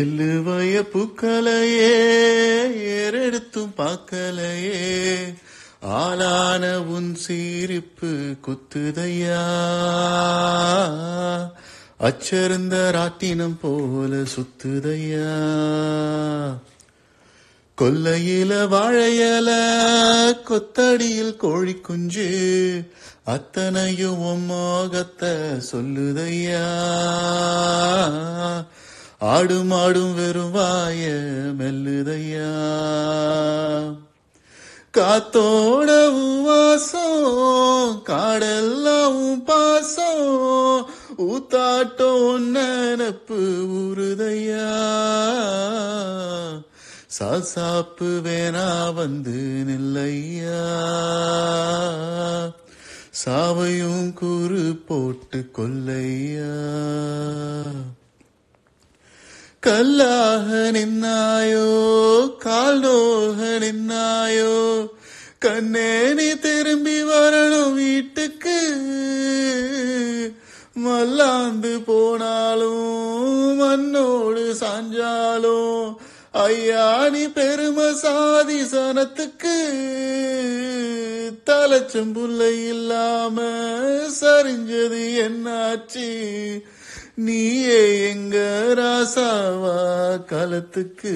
எல்லுவய பூக்களையே ஏறெடுத்தும் பார்க்கலையே ஆளான உன் சீரிப்பு குத்துதையா அச்சருந்த ராட்டினம் போல சுத்துதையா கொல்லையில வாழையல கொத்தடியில் கோழி குஞ்சு அத்தனையும் மோகத்தை சொல்லுதையா ஆடும் ஆடும் வெறுவாய மெல்லுதையா காத்தோடவும் வாசோ காடெல்லாம் பாசோ ஊத்தாட்டம் நெனப்பு உருதையா சாசாப்பு வேணா வந்து நில்லையா சாவையும் கூறு போட்டு கொல்லையா கல்லாக நின்னாயோ கால் நோக நின்னாயோ கண்ணே நீ திரும்பி வரணும் வீட்டுக்கு மல்லாந்து போனாலும் மண்ணோடு சாஞ்சாலும் ஐயா நீ பெருமை சாதி சனத்துக்கு தலைச்சும் புள்ள இல்லாம சரிஞ்சது என்னாச்சு நீயே எங்க ராசாவா காலத்துக்கு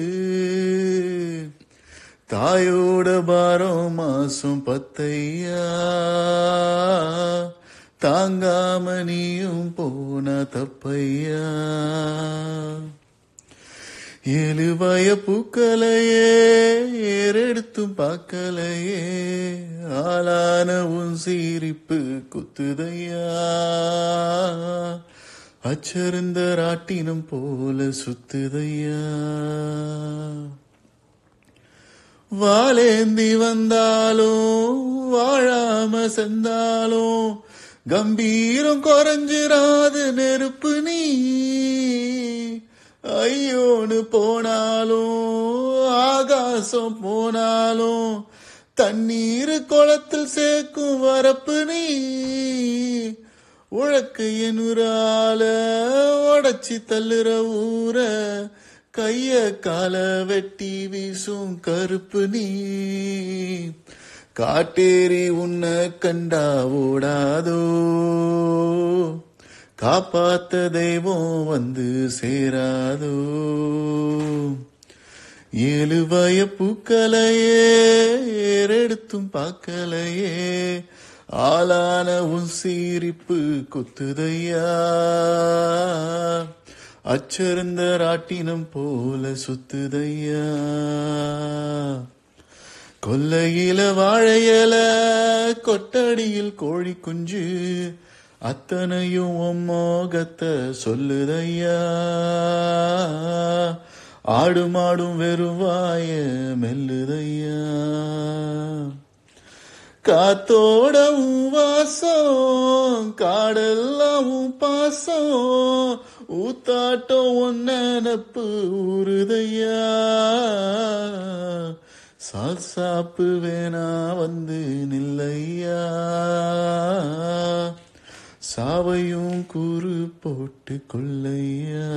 தாயோட பாரம் மாசம் பத்தையா தாங்காம நீயும் போன தப்பையா எழுவய பூக்களையே ஏறெடுத்தும் பார்க்கலையே ஆளான உன் சீரிப்பு குத்துதையா அச்சருந்த ராட்டினம் போல சுத்துதையா வாழேந்தி வந்தாலும் வாழாம செந்தாலும் கம்பீரம் குறைஞ்சிராது நெருப்பு நீ ஐயோனு போனாலும் ஆகாசம் போனாலும் தண்ணீர் குளத்தில் சேர்க்கும் வரப்பு நீ உழக்கு எனுரால உடச்சி தள்ளுற ஊற கைய கால வெட்டி வீசும் கருப்பு நீ காட்டேறி உன்ன கண்டா ஓடாதோ காப்பாத்த தெய்வம் வந்து சேராதோ ஏழு வய பூக்களையே ஏறெடுத்தும் பார்க்கலையே ஆளான உன் சீரிப்பு குத்துதையா அச்சிருந்த ராட்டினம் போல சுத்துதையா கொல்லையில வாழையல கொட்டடியில் கோழி குஞ்சு அத்தனையும் மோகத்தை சொல்லுதையா ஆடு மாடும் வெறுவாய மெல்லுதையா காத்தோடவும் வாசம் காடெல்லாம் பாசம் ஊத்தாட்டம் ஒன்னப்பு உருதையா சா சாப்பு வேணா வந்து நில்லையா சாவையும் கூறு போட்டு கொள்ளையா